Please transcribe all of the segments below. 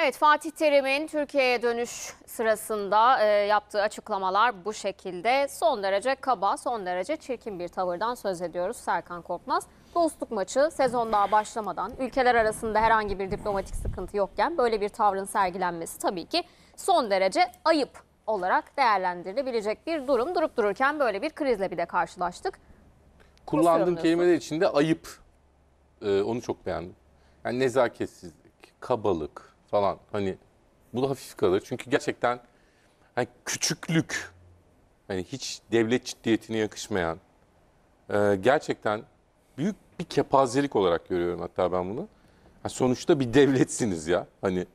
Evet Fatih Terim'in Türkiye'ye dönüş sırasında e, yaptığı açıklamalar bu şekilde. Son derece kaba, son derece çirkin bir tavırdan söz ediyoruz Serkan Korkmaz. Dostluk maçı sezon daha başlamadan ülkeler arasında herhangi bir diplomatik sıkıntı yokken böyle bir tavrın sergilenmesi tabii ki son derece ayıp olarak değerlendirilebilecek bir durum. Durup dururken böyle bir krizle bir de karşılaştık. Kullandığım kelimeler içinde ayıp. Ee, onu çok beğendim. Yani nezaketsizlik, kabalık, falan hani bu da hafif kalır. Çünkü gerçekten hani küçüklük hani hiç devlet ciddiyetine yakışmayan e, gerçekten büyük bir kepazelik olarak görüyorum hatta ben bunu. Yani sonuçta bir devletsiniz ya. Hani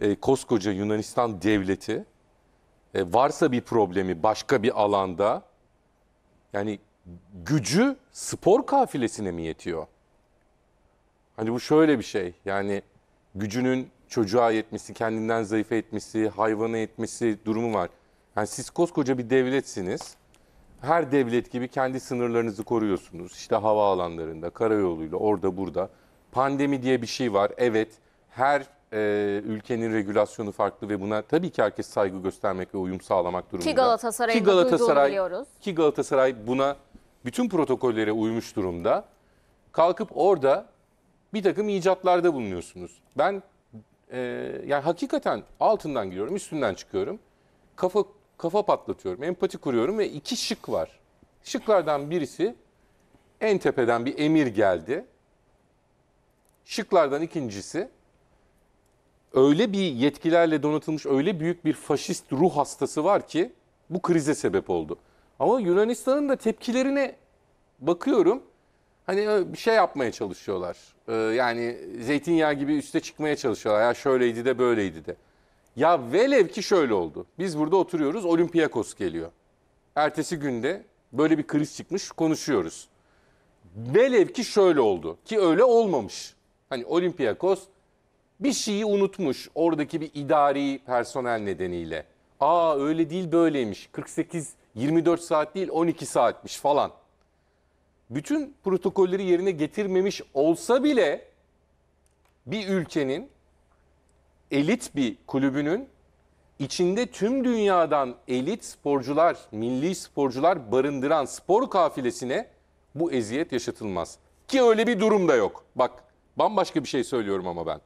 e, koskoca Yunanistan devleti e, varsa bir problemi başka bir alanda yani gücü spor kafilesine mi yetiyor? Hani bu şöyle bir şey. Yani gücünün çocuğa yetmesi, kendinden zayıf etmesi, hayvana etmesi durumu var. Yani siz koskoca bir devletsiniz. Her devlet gibi kendi sınırlarınızı koruyorsunuz. İşte havaalanlarında, karayoluyla, orada burada. Pandemi diye bir şey var. Evet, her e, ülkenin regülasyonu farklı ve buna tabii ki herkes saygı göstermek ve uyum sağlamak durumunda. Ki Galatasaray'ın ki Galatasaray, biliyoruz. Ki Galatasaray buna bütün protokollere uymuş durumda. Kalkıp orada bir takım icatlarda bulunuyorsunuz. Ben e, yani hakikaten altından giriyorum, üstünden çıkıyorum. Kafa kafa patlatıyorum, empati kuruyorum ve iki şık var. Şıklardan birisi en tepeden bir emir geldi. Şıklardan ikincisi öyle bir yetkilerle donatılmış öyle büyük bir faşist ruh hastası var ki bu krize sebep oldu. Ama Yunanistan'ın da tepkilerine bakıyorum hani bir şey yapmaya çalışıyorlar. yani zeytinyağı gibi üste çıkmaya çalışıyorlar. Ya şöyleydi de böyleydi de. Ya velev ki şöyle oldu. Biz burada oturuyoruz Olympiakos geliyor. Ertesi günde böyle bir kriz çıkmış konuşuyoruz. Velev ki şöyle oldu ki öyle olmamış. Hani Olympiakos bir şeyi unutmuş oradaki bir idari personel nedeniyle. Aa öyle değil böyleymiş 48-24 saat değil 12 saatmiş falan bütün protokolleri yerine getirmemiş olsa bile bir ülkenin elit bir kulübünün içinde tüm dünyadan elit sporcular, milli sporcular barındıran spor kafilesine bu eziyet yaşatılmaz. Ki öyle bir durum da yok. Bak bambaşka bir şey söylüyorum ama ben.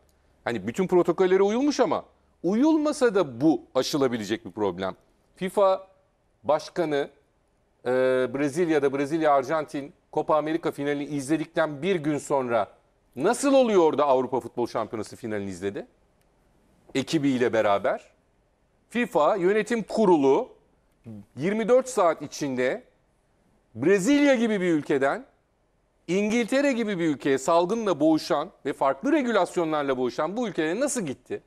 Hani bütün protokollere uyulmuş ama uyulmasa da bu aşılabilecek bir problem. FIFA başkanı e, Brezilya'da Brezilya Arjantin Copa Amerika finalini izledikten bir gün sonra nasıl oluyor da Avrupa Futbol Şampiyonası finalini izledi? Ekibiyle beraber. FIFA yönetim kurulu 24 saat içinde Brezilya gibi bir ülkeden İngiltere gibi bir ülkeye salgınla boğuşan ve farklı regülasyonlarla boğuşan bu ülkelere nasıl gitti?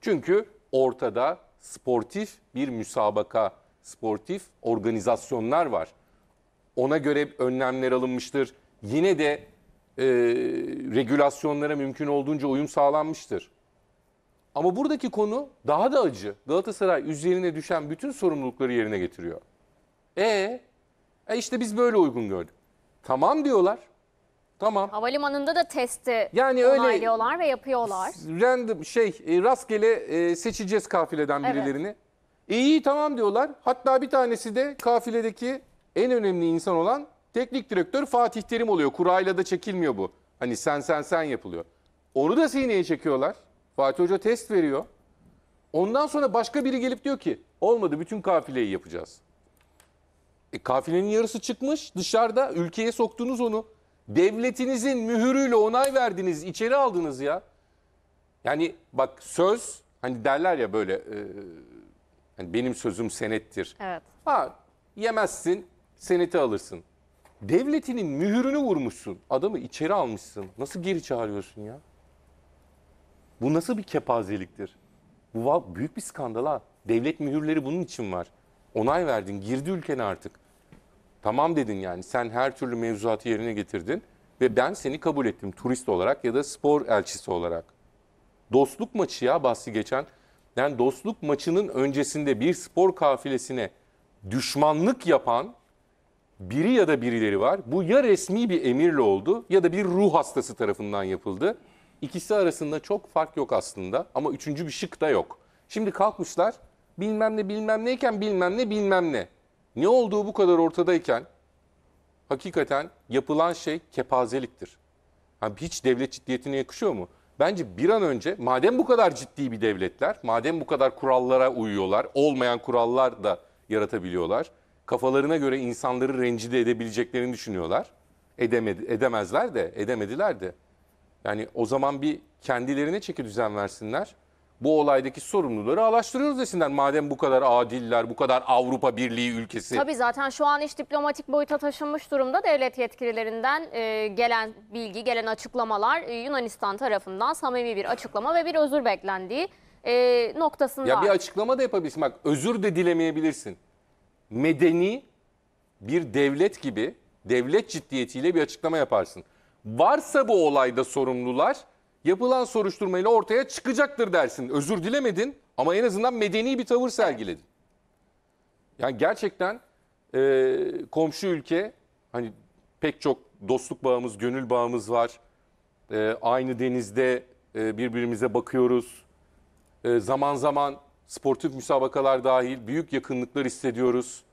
Çünkü ortada sportif bir müsabaka, sportif organizasyonlar var. Ona göre önlemler alınmıştır. Yine de e, regülasyonlara mümkün olduğunca uyum sağlanmıştır. Ama buradaki konu daha da acı. Galatasaray üzerine düşen bütün sorumlulukları yerine getiriyor. E, e işte biz böyle uygun gördük. Tamam diyorlar. Tamam. Havalimanında da testi yani onaylıyorlar öyle, ve yapıyorlar. Random şey e, rastgele e, seçeceğiz kafileden evet. birilerini. İyi tamam diyorlar. Hatta bir tanesi de kafiledeki en önemli insan olan teknik direktör Fatih Terim oluyor. Kurayla da çekilmiyor bu. Hani sen sen sen yapılıyor. Onu da sineye çekiyorlar. Fatih Hoca test veriyor. Ondan sonra başka biri gelip diyor ki olmadı bütün kafileyi yapacağız. E, kafilenin yarısı çıkmış dışarıda ülkeye soktunuz onu. Devletinizin mühürüyle onay verdiniz içeri aldınız ya. Yani bak söz hani derler ya böyle e, hani benim sözüm senettir. Evet. Ha yemezsin seneti alırsın. Devletinin mühürünü vurmuşsun. Adamı içeri almışsın. Nasıl geri çağırıyorsun ya? Bu nasıl bir kepazeliktir? Bu büyük bir skandala. Devlet mühürleri bunun için var. Onay verdin, girdi ülkene artık. Tamam dedin yani. Sen her türlü mevzuatı yerine getirdin ve ben seni kabul ettim turist olarak ya da spor elçisi olarak. Dostluk maçı ya bahsi geçen. Yani dostluk maçının öncesinde bir spor kafilesine düşmanlık yapan biri ya da birileri var. Bu ya resmi bir emirle oldu ya da bir ruh hastası tarafından yapıldı. İkisi arasında çok fark yok aslında ama üçüncü bir şık da yok. Şimdi kalkmışlar bilmem ne bilmem neyken bilmem ne bilmem ne. Ne olduğu bu kadar ortadayken hakikaten yapılan şey kepazeliktir. Yani hiç devlet ciddiyetine yakışıyor mu? Bence bir an önce madem bu kadar ciddi bir devletler, madem bu kadar kurallara uyuyorlar, olmayan kurallar da yaratabiliyorlar kafalarına göre insanları rencide edebileceklerini düşünüyorlar. Edemedi, edemezler de, edemediler de. Yani o zaman bir kendilerine çeki düzen versinler. Bu olaydaki sorumluları araştırıyoruz desinler. Madem bu kadar adiller, bu kadar Avrupa Birliği ülkesi. Tabii zaten şu an iş diplomatik boyuta taşınmış durumda. Devlet yetkililerinden e, gelen bilgi, gelen açıklamalar e, Yunanistan tarafından samimi bir açıklama ve bir özür beklendiği e, noktasında. Ya bir açıklama da yapabilirsin. Bak özür de dilemeyebilirsin medeni bir devlet gibi devlet ciddiyetiyle bir açıklama yaparsın. Varsa bu olayda sorumlular yapılan soruşturmayla ortaya çıkacaktır dersin. Özür dilemedin ama en azından medeni bir tavır sergiledin. Yani gerçekten e, komşu ülke hani pek çok dostluk bağımız, gönül bağımız var. E, aynı denizde e, birbirimize bakıyoruz. E, zaman zaman sportif müsabakalar dahil büyük yakınlıklar hissediyoruz.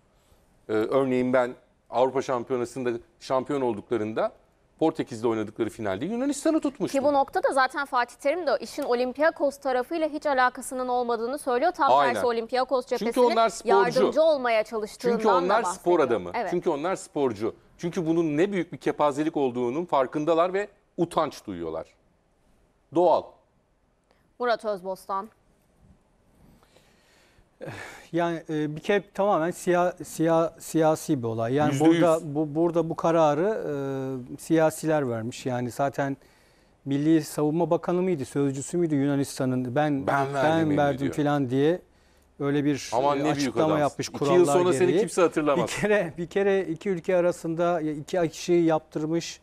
Ee, örneğin ben Avrupa Şampiyonası'nda şampiyon olduklarında Portekiz'de oynadıkları finalde Yunanistan'ı tutmuştu. Ki bu noktada zaten Fatih Terim de işin Olympiakos tarafıyla hiç alakasının olmadığını söylüyor. Tam Aynen. tersi Olympiakos cephesinin yardımcı olmaya çalıştığından Çünkü onlar spor adamı. Evet. Çünkü onlar sporcu. Çünkü bunun ne büyük bir kepazelik olduğunun farkındalar ve utanç duyuyorlar. Doğal. Murat Özbostan. Yani e, bir kere tamamen siya, siya, siyasi bir olay. Yani %100. burada bu burada bu kararı e, siyasiler vermiş. Yani zaten Milli Savunma Bakanı mıydı, sözcüsü müydü Yunanistan'ın? Ben ben, ben verdim falan diye öyle bir e, Aman e, ne açıklama büyük yapmış kurallar gereği. İki yıl sonra gereği. seni kimse hatırlamaz. Bir kere bir kere iki ülke arasında iki kişiyi yaptırmış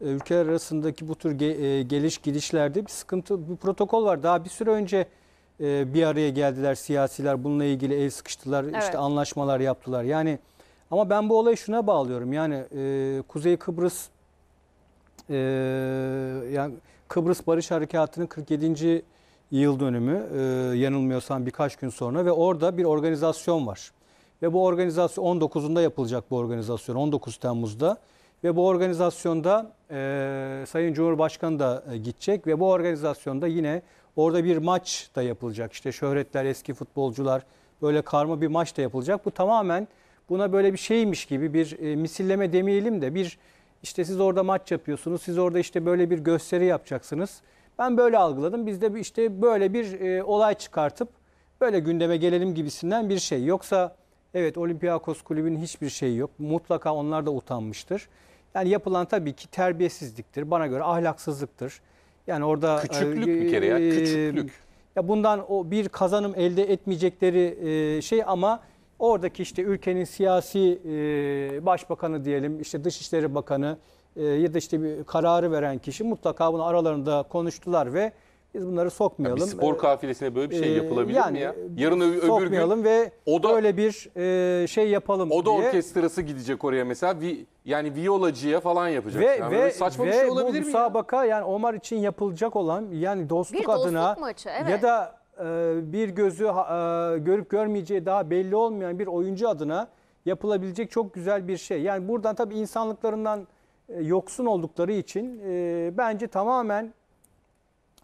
e, ülkeler arasındaki bu tür ge, e, geliş gidişlerde bir sıkıntı, bir protokol var. Daha bir süre önce e, bir araya geldiler siyasiler bununla ilgili el sıkıştılar evet. işte anlaşmalar yaptılar. Yani ama ben bu olayı şuna bağlıyorum yani e, Kuzey Kıbrıs e, yani Kıbrıs Barış Harekatı'nın 47. yıl dönümü e, yanılmıyorsam birkaç gün sonra ve orada bir organizasyon var. Ve bu organizasyon 19'unda yapılacak bu organizasyon 19 Temmuz'da. Ve bu organizasyonda e, Sayın Cumhurbaşkanı da e, gidecek ve bu organizasyonda yine Orada bir maç da yapılacak. İşte şöhretler, eski futbolcular böyle karma bir maç da yapılacak. Bu tamamen buna böyle bir şeymiş gibi bir e, misilleme demeyelim de bir işte siz orada maç yapıyorsunuz. Siz orada işte böyle bir gösteri yapacaksınız. Ben böyle algıladım. Biz de işte böyle bir e, olay çıkartıp böyle gündeme gelelim gibisinden bir şey. Yoksa evet Olympiakos kulübünün hiçbir şeyi yok. Mutlaka onlar da utanmıştır. Yani yapılan tabii ki terbiyesizliktir. Bana göre ahlaksızlıktır. Yani orada küçüklük e, bir kere ya e, küçüklük. Ya bundan o bir kazanım elde etmeyecekleri e, şey ama oradaki işte ülkenin siyasi e, başbakanı diyelim, işte dışişleri bakanı e, ya da işte bir kararı veren kişi mutlaka bunu aralarında konuştular ve biz bunları sokmayalım. Yani bir spor ee, kafilesine böyle bir şey e, yapılabilir yani, mi ya? Yarın öbür, öbür gün ve oda, öyle bir e, şey yapalım oda diye. Oda orkestrası gidecek oraya mesela. Vi, yani viyolacıya falan yapacak. Ve, yani ve, saçma ve bir şey olabilir mi? Ve bu müsabaka ya? yani Omar için yapılacak olan yani dostluk, bir adına maçı, evet. ya da e, bir gözü e, görüp görmeyeceği daha belli olmayan bir oyuncu adına yapılabilecek çok güzel bir şey. Yani buradan tabii insanlıklarından e, yoksun oldukları için e, bence tamamen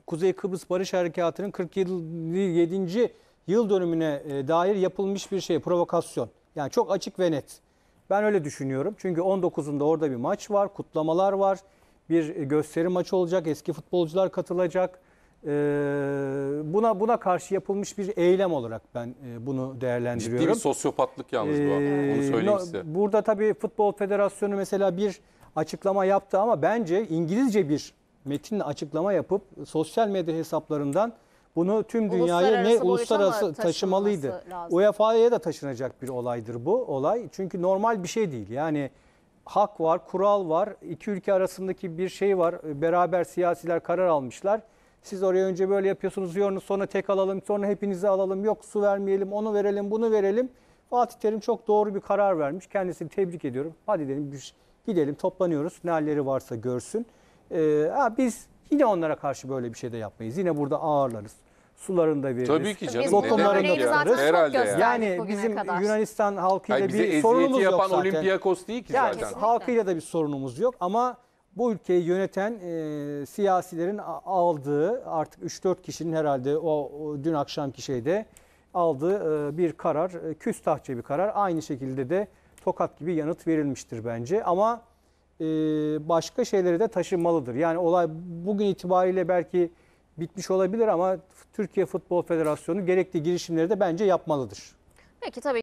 Kuzey Kıbrıs Barış Harekatı'nın 47. yıl dönümüne e, dair yapılmış bir şey, provokasyon. Yani çok açık ve net. Ben öyle düşünüyorum. Çünkü 19'unda orada bir maç var, kutlamalar var. Bir e, gösteri maçı olacak, eski futbolcular katılacak. E, buna buna karşı yapılmış bir eylem olarak ben bunu değerlendiriyorum. Ciddi bir sosyopatlık yalnız bu. Ee, Onu söyleyeyim size. Burada tabii Futbol Federasyonu mesela bir açıklama yaptı ama bence İngilizce bir Metin açıklama yapıp sosyal medya hesaplarından bunu tüm dünyaya uluslararası ne uluslararası taşımalıydı. UEFA'ya da taşınacak bir olaydır bu olay. Çünkü normal bir şey değil. Yani hak var, kural var. iki ülke arasındaki bir şey var. Beraber siyasiler karar almışlar. Siz oraya önce böyle yapıyorsunuz diyorsunuz sonra tek alalım sonra hepinizi alalım yok su vermeyelim onu verelim bunu verelim. Fatih Terim çok doğru bir karar vermiş. Kendisini tebrik ediyorum. Hadi dedim gidelim toplanıyoruz. Ne halleri varsa görsün. E, biz yine onlara karşı böyle bir şey de yapmayız. Yine burada ağırlarız. Sularını da veririz. Tabii ki canım. Botumlarını da veririz. Herhalde yani. Yani bizim kadar. Yunanistan halkıyla Hayır, bir sorunumuz yok yapan zaten. Olympiakos değil ki yani zaten. halkıyla da bir sorunumuz yok ama bu ülkeyi yöneten e, siyasilerin aldığı artık 3-4 kişinin herhalde o, o dün akşamki şeyde aldığı e, bir karar, e, küstahça bir karar. Aynı şekilde de tokat gibi yanıt verilmiştir bence ama e, başka şeyleri de taşınmalıdır. Yani olay bugün itibariyle belki bitmiş olabilir ama Türkiye Futbol Federasyonu gerekli girişimleri de bence yapmalıdır. Peki tabii.